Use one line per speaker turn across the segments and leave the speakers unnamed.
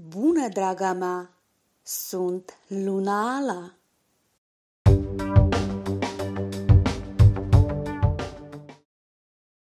Bună, draga mea! Sunt Luna Ala!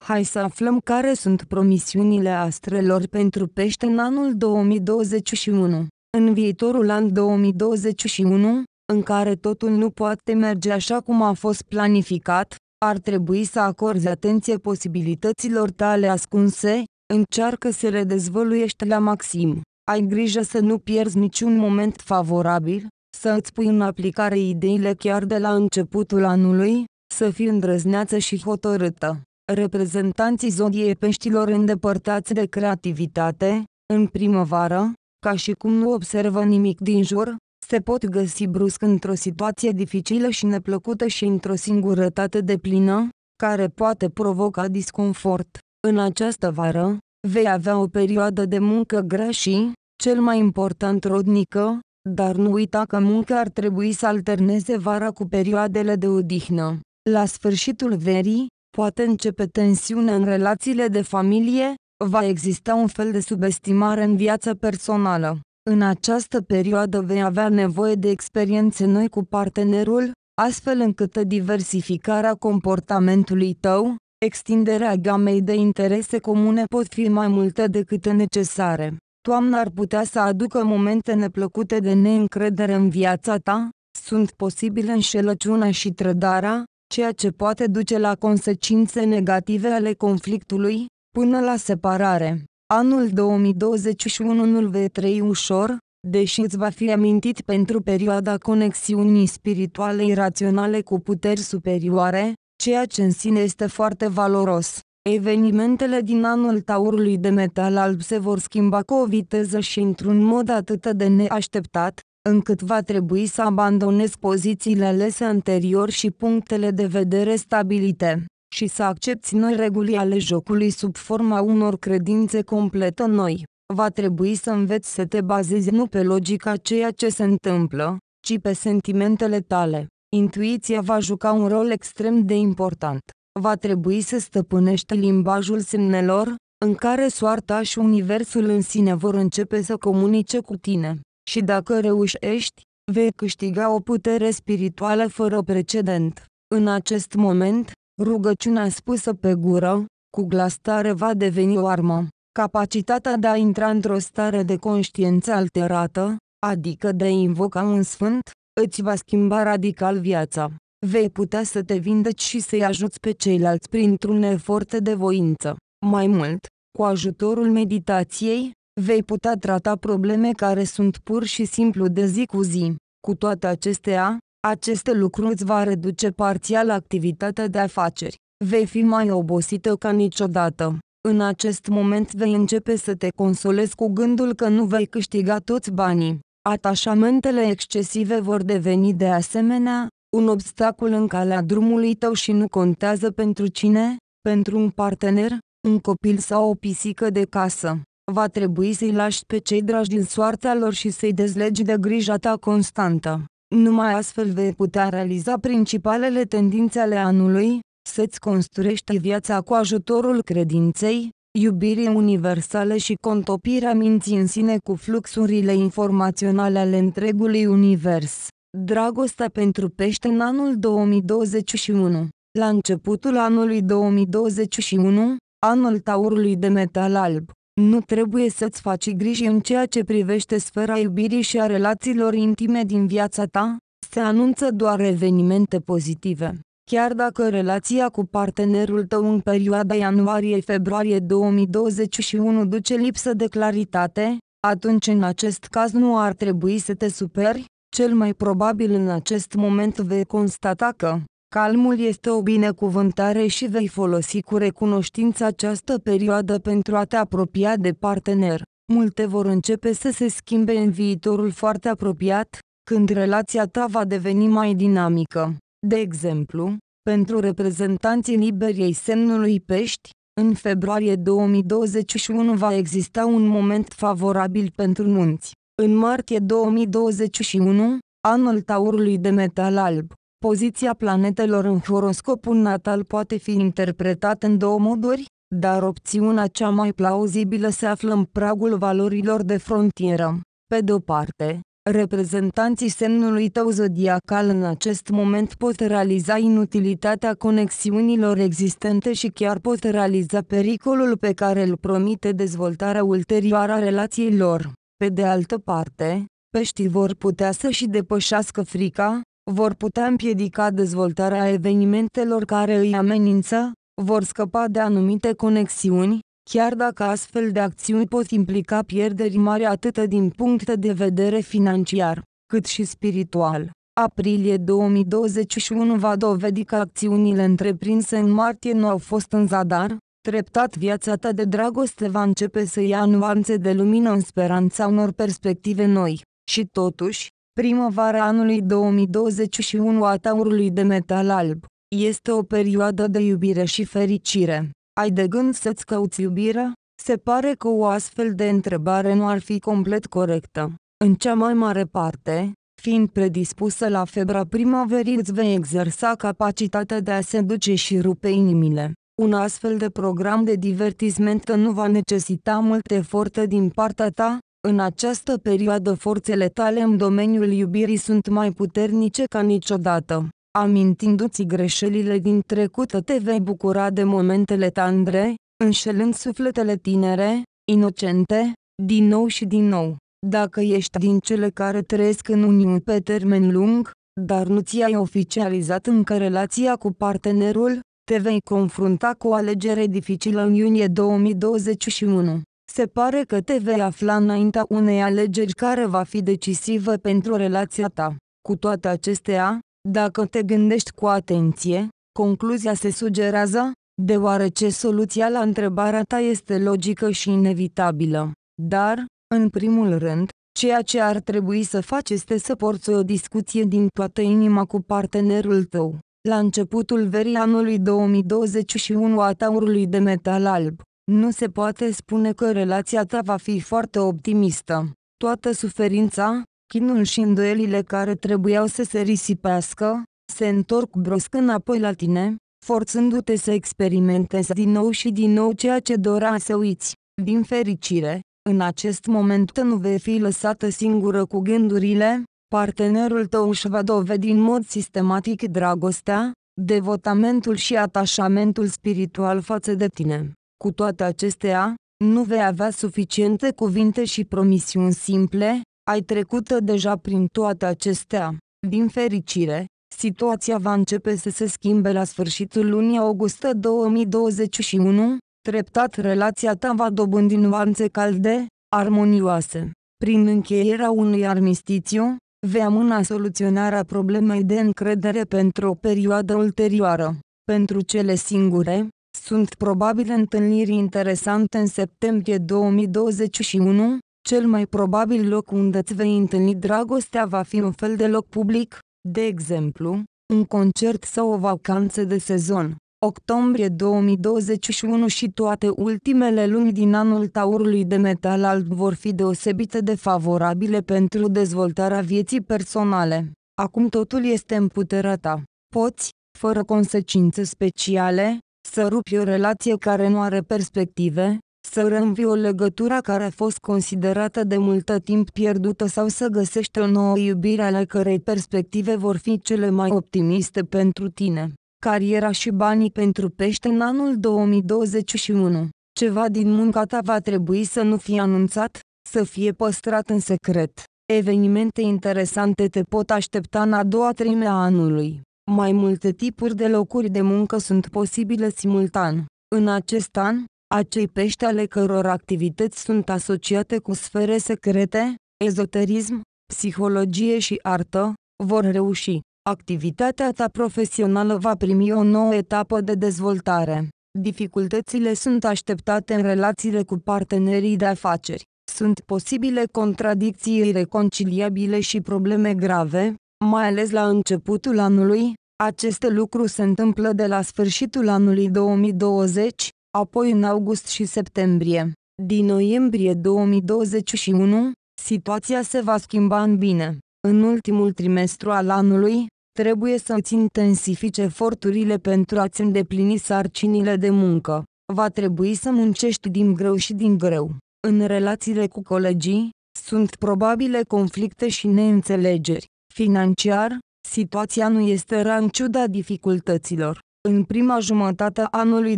Hai să aflăm care sunt promisiunile astrelor pentru pește în anul 2021. În viitorul an 2021, în care totul nu poate merge așa cum a fost planificat, ar trebui să acorzi atenție posibilităților tale ascunse, încearcă să le dezvăluiești la maxim ai grijă să nu pierzi niciun moment favorabil, să îți pui în aplicare ideile chiar de la începutul anului, să fii îndrăzneață și hotărâtă. Reprezentanții zodiei peștilor îndepărtați de creativitate, în primăvară, ca și cum nu observă nimic din jur, se pot găsi brusc într-o situație dificilă și neplăcută și într-o singurătate de plină, care poate provoca disconfort. În această vară, vei avea o perioadă de muncă grea și, cel mai important rodnică, dar nu uita că munca ar trebui să alterneze vara cu perioadele de odihnă. La sfârșitul verii, poate începe tensiune în relațiile de familie, va exista un fel de subestimare în viața personală. În această perioadă vei avea nevoie de experiențe noi cu partenerul, astfel încât diversificarea comportamentului tău, extinderea gamei de interese comune pot fi mai multe decât necesare. Toamna ar putea să aducă momente neplăcute de neîncredere în viața ta, sunt posibile înșelăciunea și trădarea, ceea ce poate duce la consecințe negative ale conflictului, până la separare. Anul 2021 nu-l vei trăi ușor, deși îți va fi amintit pentru perioada conexiunii spirituale iraționale cu puteri superioare, ceea ce în sine este foarte valoros. Evenimentele din anul taurului de metal alb se vor schimba cu o viteză și într-un mod atât de neașteptat, încât va trebui să abandonez pozițiile alese anterior și punctele de vedere stabilite, și să accepti noi reguli ale jocului sub forma unor credințe completă noi. Va trebui să înveți să te bazezi nu pe logica ceea ce se întâmplă, ci pe sentimentele tale. Intuiția va juca un rol extrem de important va trebui să stăpânești limbajul semnelor, în care soarta și universul în sine vor începe să comunice cu tine. Și dacă reușești, vei câștiga o putere spirituală fără precedent. În acest moment, rugăciunea spusă pe gură, cu glas tare va deveni o armă. Capacitatea de a intra într-o stare de conștiință alterată, adică de a invoca un sfânt, îți va schimba radical viața vei putea să te vindeci și să-i ajuți pe ceilalți printr-un efort de voință. Mai mult, cu ajutorul meditației, vei putea trata probleme care sunt pur și simplu de zi cu zi. Cu toate acestea, aceste lucruri îți va reduce parțial activitatea de afaceri. Vei fi mai obosită ca niciodată. În acest moment vei începe să te consolezi cu gândul că nu vei câștiga toți banii. Atașamentele excesive vor deveni de asemenea un obstacol în calea drumului tău și nu contează pentru cine, pentru un partener, un copil sau o pisică de casă. Va trebui să-i lași pe cei dragi din soarta lor și să-i dezlegi de grija ta constantă. Numai astfel vei putea realiza principalele tendințe ale anului, să-ți construiești viața cu ajutorul credinței, iubirii universale și contopirea minții în sine cu fluxurile informaționale ale întregului univers. Dragostea pentru pește în anul 2021 La începutul anului 2021, anul taurului de metal alb, nu trebuie să-ți faci griji în ceea ce privește sfera iubirii și a relațiilor intime din viața ta, se anunță doar evenimente pozitive. Chiar dacă relația cu partenerul tău în perioada ianuarie-februarie 2021 duce lipsă de claritate, atunci în acest caz nu ar trebui să te superi, cel mai probabil în acest moment vei constata că calmul este o binecuvântare și vei folosi cu recunoștință această perioadă pentru a te apropia de partener. Multe vor începe să se schimbe în viitorul foarte apropiat, când relația ta va deveni mai dinamică. De exemplu, pentru reprezentanții liberiei semnului pești, în februarie 2021 va exista un moment favorabil pentru nunți. În martie 2021, anul taurului de metal alb, poziția planetelor în horoscopul natal poate fi interpretată în două moduri, dar opțiunea cea mai plauzibilă se află în pragul valorilor de frontieră. Pe de-o parte, reprezentanții semnului tău zodiacal în acest moment pot realiza inutilitatea conexiunilor existente și chiar pot realiza pericolul pe care îl promite dezvoltarea ulterioară a relației lor. Pe de altă parte, peștii vor putea să-și depășească frica, vor putea împiedica dezvoltarea evenimentelor care îi amenință, vor scăpa de anumite conexiuni, chiar dacă astfel de acțiuni pot implica pierderi mari atât din punct de vedere financiar, cât și spiritual. Aprilie 2021 va dovedi că acțiunile întreprinse în martie nu au fost în zadar, Treptat viața ta de dragoste va începe să ia nuanțe de lumină în speranța unor perspective noi. Și totuși, primăvara anului 2021 a taurului de metal alb, este o perioadă de iubire și fericire. Ai de gând să-ți cauți iubirea? Se pare că o astfel de întrebare nu ar fi complet corectă. În cea mai mare parte, fiind predispusă la febra primăverii îți vei exersa capacitatea de a se duce și rupe inimile. Un astfel de program de divertisment nu va necesita mult efort din partea ta, în această perioadă forțele tale în domeniul iubirii sunt mai puternice ca niciodată. Amintindu-ți greșelile din trecut te vei bucura de momentele tandre, înșelând sufletele tinere, inocente, din nou și din nou. Dacă ești din cele care trăiesc în uniuni pe termen lung, dar nu ți-ai oficializat încă relația cu partenerul, te vei confrunta cu o alegere dificilă în iunie 2021. Se pare că te vei afla înaintea unei alegeri care va fi decisivă pentru relația ta. Cu toate acestea, dacă te gândești cu atenție, concluzia se sugerează, deoarece soluția la întrebarea ta este logică și inevitabilă. Dar, în primul rând, ceea ce ar trebui să faci este să porți o discuție din toată inima cu partenerul tău. La începutul verii anului 2021 a taurului de metal alb, nu se poate spune că relația ta va fi foarte optimistă. Toată suferința, chinul și îndoielile care trebuiau să se risipească, se întorc brusc înapoi la tine, forțându-te să experimentezi din nou și din nou ceea ce dora să uiți. Din fericire, în acest moment nu vei fi lăsată singură cu gândurile, Partenerul tău își va dovedi în mod sistematic dragostea, devotamentul și atașamentul spiritual față de tine. Cu toate acestea, nu vei avea suficiente cuvinte și promisiuni simple, ai trecut deja prin toate acestea. Din fericire, situația va începe să se schimbe la sfârșitul lunii august 2021, treptat relația ta va dobândi nuanțe calde, armonioase. Prin încheierea unui armistițiu, vei amâna soluționarea problemei de încredere pentru o perioadă ulterioară. Pentru cele singure, sunt probabil întâlniri interesante în septembrie 2021, cel mai probabil loc unde îți vei întâlni dragostea va fi un fel de loc public, de exemplu, un concert sau o vacanță de sezon octombrie 2021 și toate ultimele luni din anul taurului de metal alb vor fi deosebite de favorabile pentru dezvoltarea vieții personale. Acum totul este în puterea ta. Poți, fără consecințe speciale, să rupi o relație care nu are perspective, să rămvi o legătură care a fost considerată de multă timp pierdută sau să găsești o nouă iubire ale cărei perspective vor fi cele mai optimiste pentru tine cariera și banii pentru pește în anul 2021. Ceva din munca ta va trebui să nu fie anunțat, să fie păstrat în secret. Evenimente interesante te pot aștepta în a doua treime a anului. Mai multe tipuri de locuri de muncă sunt posibile simultan. În acest an, acei pești ale căror activități sunt asociate cu sfere secrete, ezoterism, psihologie și artă, vor reuși activitatea ta profesională va primi o nouă etapă de dezvoltare. Dificultățile sunt așteptate în relațiile cu partenerii de afaceri. Sunt posibile contradicții irreconciliabile și probleme grave, mai ales la începutul anului. Aceste lucruri se întâmplă de la sfârșitul anului 2020, apoi în august și septembrie. Din noiembrie 2021, situația se va schimba în bine. În ultimul trimestru al anului, trebuie să îți intensifici eforturile pentru a-ți îndeplini sarcinile de muncă. Va trebui să muncești din greu și din greu. În relațiile cu colegii, sunt probabile conflicte și neînțelegeri. Financiar, situația nu este rea în ciuda dificultăților. În prima jumătate a anului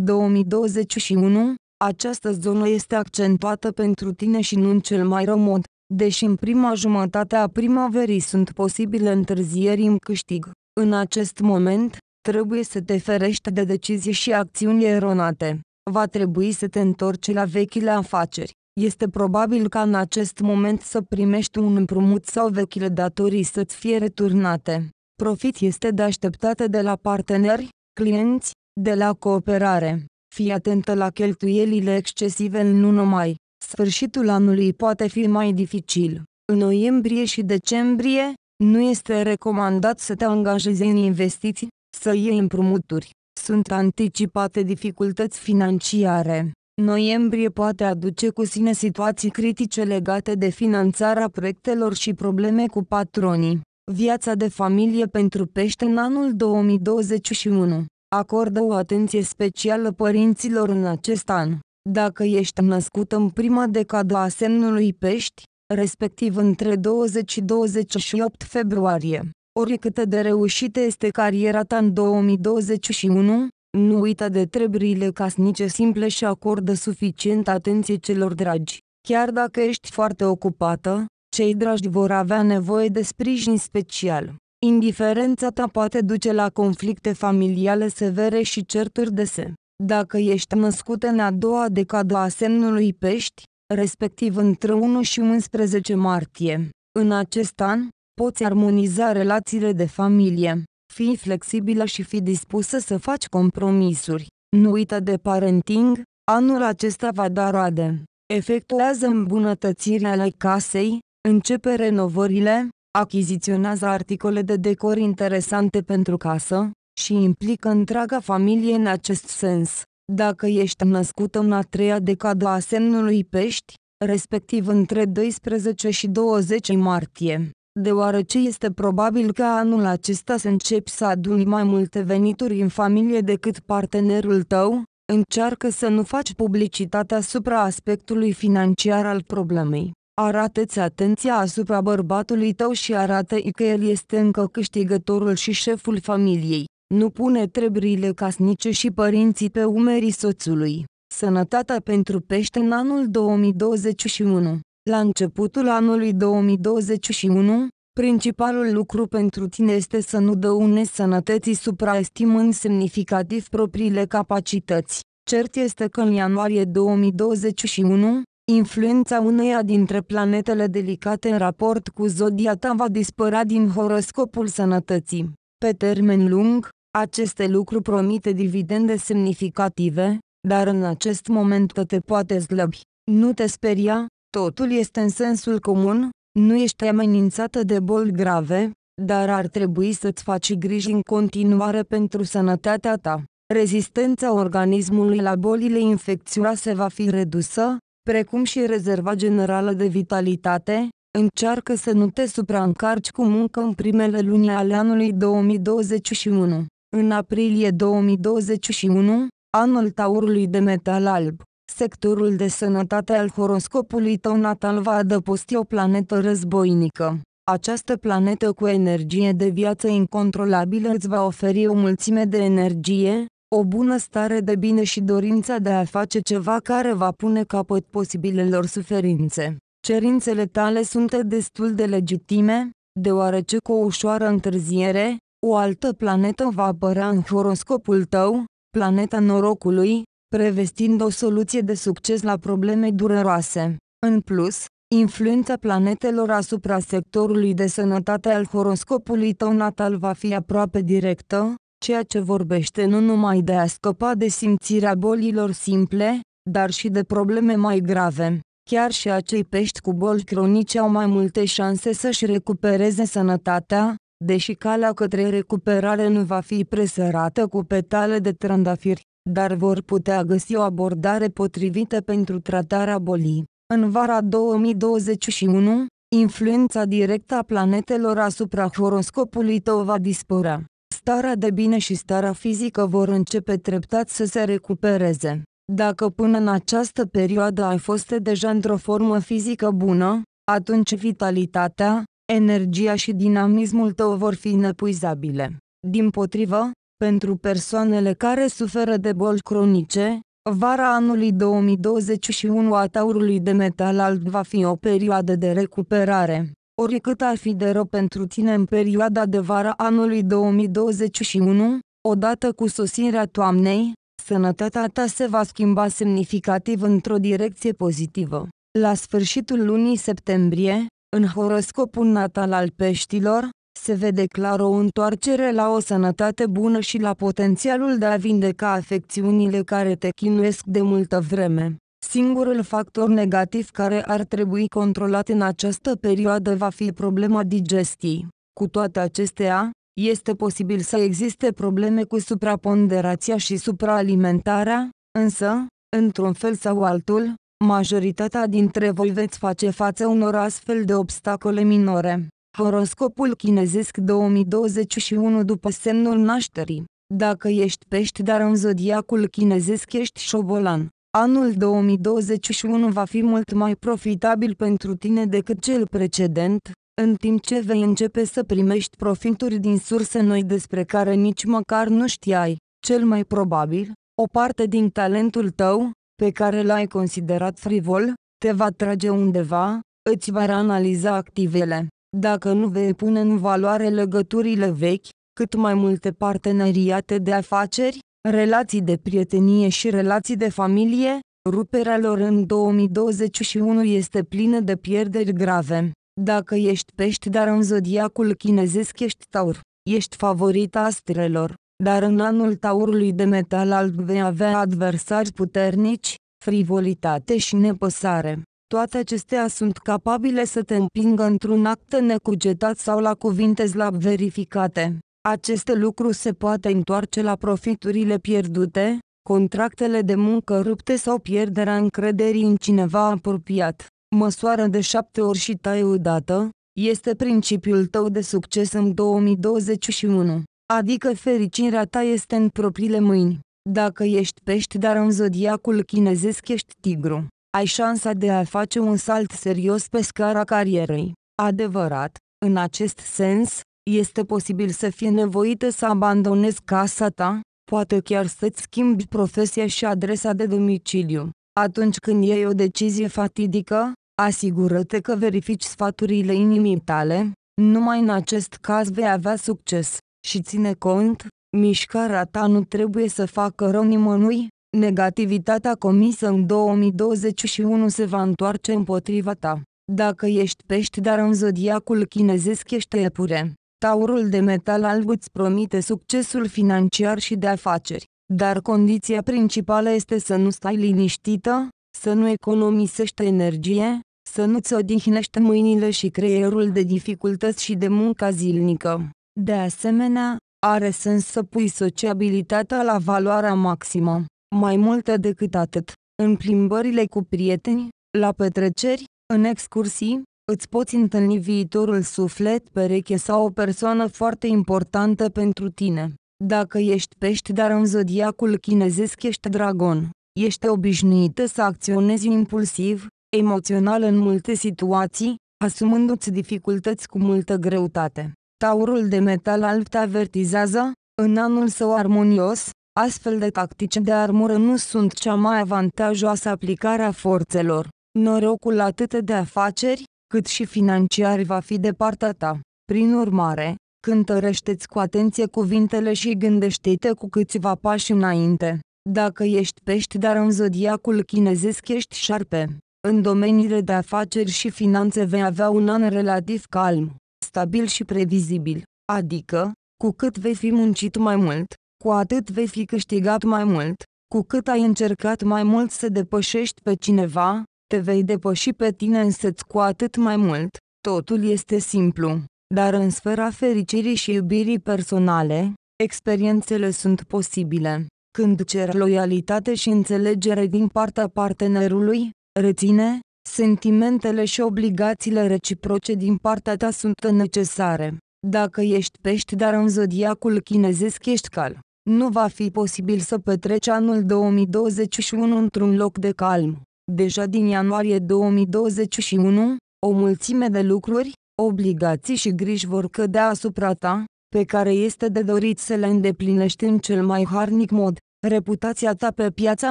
2021, această zonă este accentuată pentru tine și nu în cel mai rău mod. Deși în prima jumătate a primăverii sunt posibile întârzieri în câștig, în acest moment, trebuie să te ferești de decizii și acțiuni eronate. Va trebui să te întorci la vechile afaceri. Este probabil ca în acest moment să primești un împrumut sau vechile datorii să-ți fie returnate. Profit este de așteptate de la parteneri, clienți, de la cooperare. Fii atentă la cheltuielile excesive în nu numai Sfârșitul anului poate fi mai dificil. În noiembrie și decembrie, nu este recomandat să te angajezi în investiții, să iei împrumuturi. Sunt anticipate dificultăți financiare. Noiembrie poate aduce cu sine situații critice legate de finanțarea proiectelor și probleme cu patronii. Viața de familie pentru pește în anul 2021 acordă o atenție specială părinților în acest an. Dacă ești născut în prima decadă a semnului pești, respectiv între 20 și 28 februarie, oricât de reușită este cariera ta în 2021, nu uita de treburile casnice simple și acordă suficient atenție celor dragi. Chiar dacă ești foarte ocupată, cei dragi vor avea nevoie de sprijin special. Indiferența ta poate duce la conflicte familiale severe și certuri de se. Dacă ești născut în a doua decadă a semnului pești, respectiv între 1 și 11 martie, în acest an, poți armoniza relațiile de familie, fii flexibilă și fi dispusă să faci compromisuri. Nu uită de parenting, anul acesta va da roade. Efectuează îmbunătățirea ale casei, începe renovările, achiziționează articole de decor interesante pentru casă, și implică întreaga familie în acest sens. Dacă ești născut în a treia decadă a semnului pești, respectiv între 12 și 20 martie, deoarece este probabil că anul acesta să începi să aduni mai multe venituri în familie decât partenerul tău, încearcă să nu faci publicitate asupra aspectului financiar al problemei. Arată-ți atenția asupra bărbatului tău și arată-i că el este încă câștigătorul și șeful familiei. Nu pune treburile casnice și părinții pe umerii soțului. Sănătatea pentru pește în anul 2021 La începutul anului 2021, principalul lucru pentru tine este să nu dăune sănătății supraestimând semnificativ propriile capacități. Cert este că în ianuarie 2021, influența uneia dintre planetele delicate în raport cu zodia ta va dispărea din horoscopul sănătății. Pe termen lung, aceste lucruri promite dividende semnificative, dar în acest moment te poate slăbi. Nu te speria, totul este în sensul comun, nu ești amenințată de boli grave, dar ar trebui să-ți faci griji în continuare pentru sănătatea ta. Rezistența organismului la bolile infecțioase va fi redusă, precum și rezerva generală de vitalitate, încearcă să nu te supraîncarci cu muncă în primele luni ale anului 2021. În aprilie 2021, anul taurului de metal alb, sectorul de sănătate al horoscopului tău natal va adăposti o planetă războinică. Această planetă cu energie de viață incontrolabilă îți va oferi o mulțime de energie, o bună stare de bine și dorința de a face ceva care va pune capăt posibilelor suferințe. Cerințele tale sunt destul de legitime, deoarece cu o ușoară întârziere, o altă planetă va apărea în horoscopul tău, planeta norocului, prevestind o soluție de succes la probleme dureroase. În plus, influența planetelor asupra sectorului de sănătate al horoscopului tău natal va fi aproape directă, ceea ce vorbește nu numai de a scăpa de simțirea bolilor simple, dar și de probleme mai grave. Chiar și acei pești cu boli cronice au mai multe șanse să-și recupereze sănătatea, deși calea către recuperare nu va fi presărată cu petale de trandafiri, dar vor putea găsi o abordare potrivită pentru tratarea bolii. În vara 2021, influența directă a planetelor asupra horoscopului tău va dispărea. Starea de bine și starea fizică vor începe treptat să se recupereze. Dacă până în această perioadă ai fost deja într-o formă fizică bună, atunci vitalitatea, energia și dinamismul tău vor fi inepuizabile. Din potrivă, pentru persoanele care suferă de boli cronice, vara anului 2021 a taurului de metal alb va fi o perioadă de recuperare. Oricât ar fi de rău pentru tine în perioada de vara anului 2021, odată cu sosirea toamnei, sănătatea ta se va schimba semnificativ într-o direcție pozitivă. La sfârșitul lunii septembrie, în horoscopul natal al peștilor, se vede clar o întoarcere la o sănătate bună și la potențialul de a vindeca afecțiunile care te chinuiesc de multă vreme. Singurul factor negativ care ar trebui controlat în această perioadă va fi problema digestiei. Cu toate acestea, este posibil să existe probleme cu supraponderația și supraalimentarea, însă, într-un fel sau altul, majoritatea dintre voi veți face față unor astfel de obstacole minore. Horoscopul chinezesc 2021 după semnul nașterii. Dacă ești pești dar în zodiacul chinezesc ești șobolan, anul 2021 va fi mult mai profitabil pentru tine decât cel precedent, în timp ce vei începe să primești profituri din surse noi despre care nici măcar nu știai. Cel mai probabil, o parte din talentul tău, pe care l-ai considerat frivol, te va trage undeva, îți va analiza activele. Dacă nu vei pune în valoare legăturile vechi, cât mai multe parteneriate de afaceri, relații de prietenie și relații de familie, ruperea lor în 2021 este plină de pierderi grave. Dacă ești pești dar în zodiacul chinezesc ești taur, ești favorita astrelor dar în anul taurului de metal alb vei avea adversari puternici, frivolitate și nepăsare. Toate acestea sunt capabile să te împingă într-un act necugetat sau la cuvinte slab verificate. Aceste lucruri se poate întoarce la profiturile pierdute, contractele de muncă rupte sau pierderea încrederii în cineva apropiat. Măsoară de șapte ori și taie odată, este principiul tău de succes în 2021. Adică fericirea ta este în propriile mâini. Dacă ești pești dar în zodiacul chinezesc ești tigru, ai șansa de a face un salt serios pe scara carierei. Adevărat, în acest sens, este posibil să fie nevoită să abandonezi casa ta, poate chiar să-ți schimbi profesia și adresa de domiciliu. Atunci când iei o decizie fatidică, asigură-te că verifici sfaturile inimii tale, numai în acest caz vei avea succes și ține cont, mișcarea ta nu trebuie să facă rău nimănui, negativitatea comisă în 2021 se va întoarce împotriva ta. Dacă ești pești dar în zodiacul chinezesc ești epure, taurul de metal alb îți promite succesul financiar și de afaceri, dar condiția principală este să nu stai liniștită, să nu economisești energie, să nu-ți odihnești mâinile și creierul de dificultăți și de munca zilnică. De asemenea, are sens să pui sociabilitatea la valoarea maximă, mai multă decât atât. În plimbările cu prieteni, la petreceri, în excursii, îți poți întâlni viitorul suflet pereche sau o persoană foarte importantă pentru tine. Dacă ești pești dar în zodiacul chinezesc ești dragon, ești obișnuită să acționezi impulsiv, emoțional în multe situații, asumându-ți dificultăți cu multă greutate. Taurul de metal alb avertizează, în anul său armonios, astfel de tactici de armură nu sunt cea mai avantajoasă aplicare a forțelor. Norocul atât de afaceri, cât și financiar va fi de partea ta. Prin urmare, cântărește-ți cu atenție cuvintele și gândește-te cu câțiva pași înainte. Dacă ești pești dar în zodiacul chinezesc ești șarpe. În domeniile de afaceri și finanțe vei avea un an relativ calm stabil și previzibil, adică, cu cât vei fi muncit mai mult, cu atât vei fi câștigat mai mult, cu cât ai încercat mai mult să depășești pe cineva, te vei depăși pe tine însăți cu atât mai mult, totul este simplu, dar în sfera fericirii și iubirii personale, experiențele sunt posibile. Când cer loialitate și înțelegere din partea partenerului, reține, Sentimentele și obligațiile reciproce din partea ta sunt necesare. Dacă ești pești dar în zodiacul chinezesc ești cal, nu va fi posibil să petreci anul 2021 într-un loc de calm. Deja din ianuarie 2021, o mulțime de lucruri, obligații și griji vor cădea asupra ta, pe care este de dorit să le îndeplinești în cel mai harnic mod, reputația ta pe piața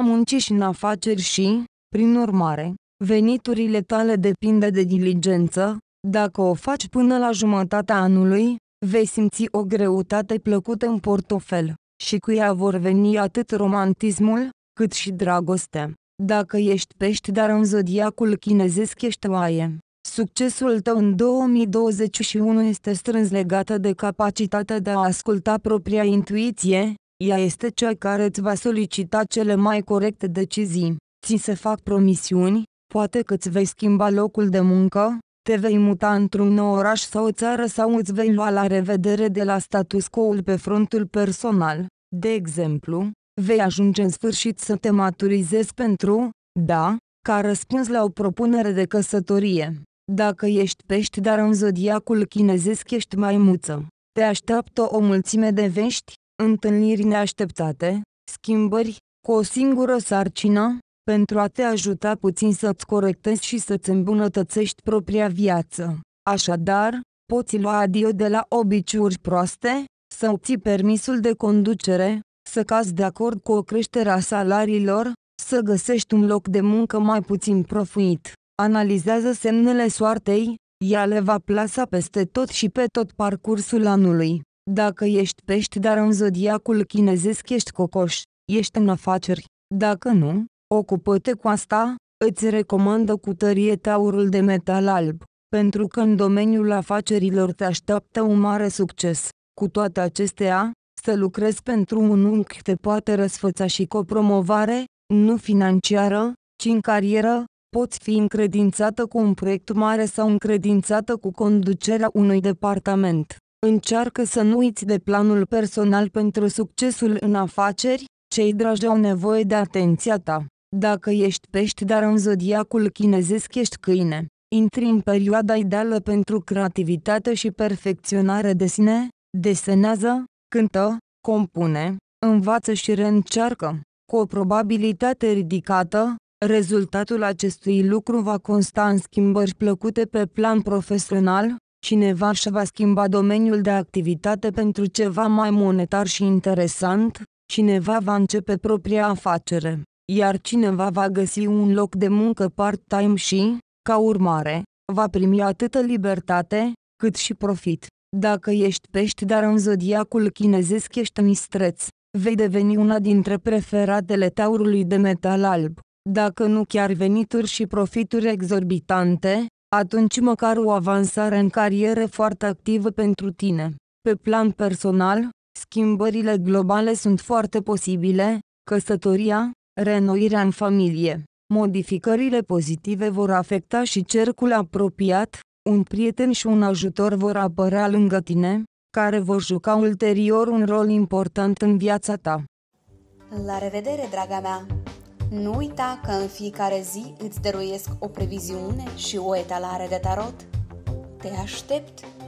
muncii și în afaceri și, prin urmare, Veniturile tale depinde de diligență, dacă o faci până la jumătatea anului, vei simți o greutate plăcută în portofel, și cu ea vor veni atât romantismul, cât și dragostea. Dacă ești pești dar în zodiacul chinezesc ești oaie, succesul tău în 2021 este strâns legată de capacitatea de a asculta propria intuiție, ea este cea care îți va solicita cele mai corecte decizii. Ți se fac promisiuni, Poate că îți vei schimba locul de muncă, te vei muta într-un nou oraș sau o țară sau îți vei lua la revedere de la status quo-ul pe frontul personal. De exemplu, vei ajunge în sfârșit să te maturizezi pentru, da, ca răspuns la o propunere de căsătorie. Dacă ești pești dar în zodiacul chinezesc ești mai muță. te așteaptă o mulțime de vești, întâlniri neașteptate, schimbări, cu o singură sarcină, pentru a te ajuta puțin să-ți corectezi și să-ți îmbunătățești propria viață. Așadar, poți lua adio de la obiciuri proaste, să obții permisul de conducere, să cazi de acord cu o creștere a salariilor, să găsești un loc de muncă mai puțin profuit. Analizează semnele soartei, ea le va plasa peste tot și pe tot parcursul anului. Dacă ești pești dar în zodiacul chinezesc ești cocoș, ești în afaceri. Dacă nu, Ocupă-te cu asta, îți recomandă cu tărie taurul de metal alb, pentru că în domeniul afacerilor te așteaptă un mare succes. Cu toate acestea, să lucrezi pentru un unchi te poate răsfăța și cu o promovare, nu financiară, ci în carieră, poți fi încredințată cu un proiect mare sau încredințată cu conducerea unui departament. Încearcă să nu uiți de planul personal pentru succesul în afaceri, cei dragi au nevoie de atenția ta. Dacă ești pești dar în zodiacul chinezesc ești câine, intri în perioada ideală pentru creativitate și perfecționare de sine, desenează, cântă, compune, învață și reîncearcă. Cu o probabilitate ridicată, rezultatul acestui lucru va consta în schimbări plăcute pe plan profesional, cineva și va schimba domeniul de activitate pentru ceva mai monetar și interesant, cineva va începe propria afacere iar cineva va găsi un loc de muncă part-time și, ca urmare, va primi atâtă libertate, cât și profit. Dacă ești pești dar în zodiacul chinezesc ești mistreț, vei deveni una dintre preferatele taurului de metal alb. Dacă nu chiar venituri și profituri exorbitante, atunci măcar o avansare în carieră foarte activă pentru tine. Pe plan personal, schimbările globale sunt foarte posibile, căsătoria, Renoirea în familie. Modificările pozitive vor afecta și cercul apropiat, un prieten și un ajutor vor apărea lângă tine, care vor juca ulterior un rol important în viața ta. La revedere, draga mea! Nu uita că în fiecare zi îți dăruiesc o previziune și o etalare de tarot. Te aștept!